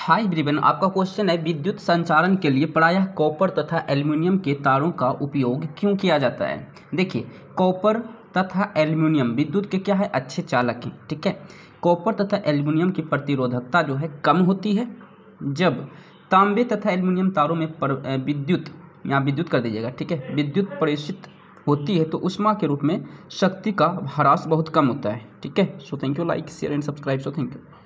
हाय ब्रिबन आपका क्वेश्चन है विद्युत संचालन के लिए प्रायः कॉपर तथा एल्युमिनियम के तारों का उपयोग क्यों किया जाता है देखिए कॉपर तथा एल्युमिनियम विद्युत के क्या है अच्छे चालक हैं ठीक है कॉपर तथा एल्युमिनियम की प्रतिरोधकता जो है कम होती है जब तांबे तथा एल्युमिनियम तारों में विद्युत यहाँ विद्युत कर दीजिएगा ठीक है विद्युत प्रेषित होती है तो उष्मा के रूप में शक्ति का ह्रास बहुत कम होता है ठीक है so thank you like share and subscribe so thank you